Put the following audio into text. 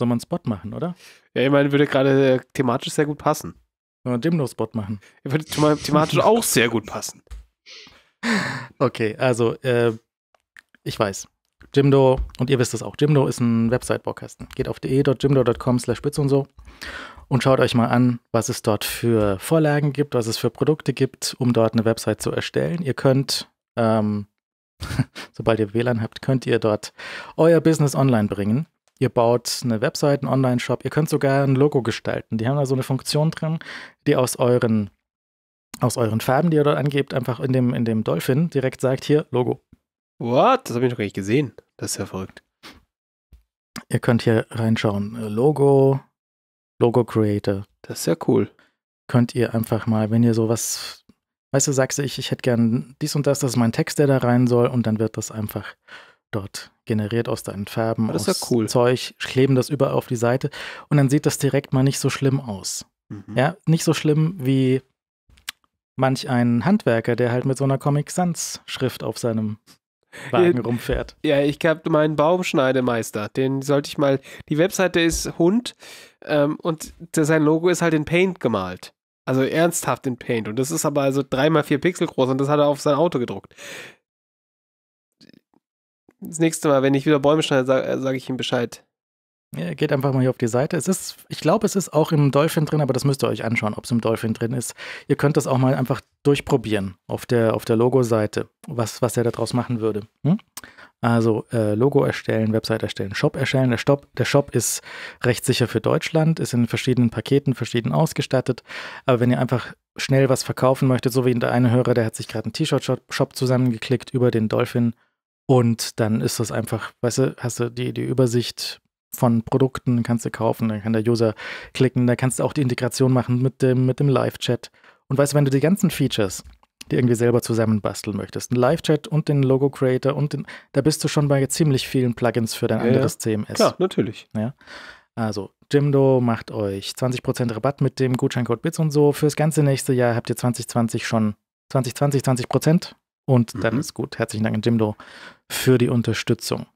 Soll man einen Spot machen, oder? Ja, ich meine, würde gerade äh, thematisch sehr gut passen. Soll man Dimno-Spot machen? Ich würde thematisch auch sehr gut passen. Okay, also, äh, ich weiß. Jimdo, und ihr wisst es auch, Jimdo ist ein Website-Baukasten. Geht auf de.jimdo.com slash spitz und so und schaut euch mal an, was es dort für Vorlagen gibt, was es für Produkte gibt, um dort eine Website zu erstellen. Ihr könnt, ähm, sobald ihr WLAN habt, könnt ihr dort euer Business online bringen ihr baut eine Webseite, einen Online-Shop, ihr könnt sogar ein Logo gestalten. Die haben da so eine Funktion drin, die aus euren, aus euren Farben, die ihr dort angebt, einfach in dem, in dem Dolphin direkt sagt, hier, Logo. What? Das habe ich noch gar nicht gesehen. Das ist ja verrückt. Ihr könnt hier reinschauen, äh, Logo, Logo Creator. Das ist ja cool. Könnt ihr einfach mal, wenn ihr sowas, weißt du, sagst du, ich, ich hätte gern dies und das, das ist mein Text, der da rein soll, und dann wird das einfach dort generiert aus deinen Farben, ah, das aus ja cool. Zeug, kleben das überall auf die Seite und dann sieht das direkt mal nicht so schlimm aus. Mhm. Ja, nicht so schlimm wie manch ein Handwerker, der halt mit so einer Comic Sans Schrift auf seinem Wagen ja, rumfährt. Ja, ich habe meinen Baumschneidemeister, den sollte ich mal, die Webseite ist Hund ähm, und der, sein Logo ist halt in Paint gemalt. Also ernsthaft in Paint. Und das ist aber also 3x4 Pixel groß und das hat er auf sein Auto gedruckt. Das nächste Mal, wenn ich wieder Bäume schneide, äh, sage sag ich ihm Bescheid. Ja, geht einfach mal hier auf die Seite. Es ist, ich glaube, es ist auch im Dolphin drin, aber das müsst ihr euch anschauen, ob es im Dolphin drin ist. Ihr könnt das auch mal einfach durchprobieren auf der, auf der Logo-Seite, was, was er daraus machen würde. Hm? Also äh, Logo erstellen, Website erstellen, Shop erstellen. Der Shop, der Shop ist rechtssicher für Deutschland, ist in verschiedenen Paketen, verschieden ausgestattet. Aber wenn ihr einfach schnell was verkaufen möchtet, so wie der eine Hörer, der hat sich gerade einen T-Shirt-Shop zusammengeklickt über den Dolphin-Shop und dann ist das einfach, weißt du, hast du die, die Übersicht von Produkten, kannst du kaufen, dann kann der User klicken, da kannst du auch die Integration machen mit dem, mit dem Live-Chat. Und weißt du, wenn du die ganzen Features, die irgendwie selber zusammenbasteln möchtest, einen Live-Chat und den Logo-Creator und den, da bist du schon bei ziemlich vielen Plugins für dein ja, anderes CMS. Klar, natürlich. Ja. Also, Jimdo macht euch 20% Rabatt mit dem Gutscheincode BITS und so. Fürs ganze nächste Jahr habt ihr 2020 schon 2020 20%, und dann mhm. ist gut. Herzlichen Dank an Jimdo für die Unterstützung.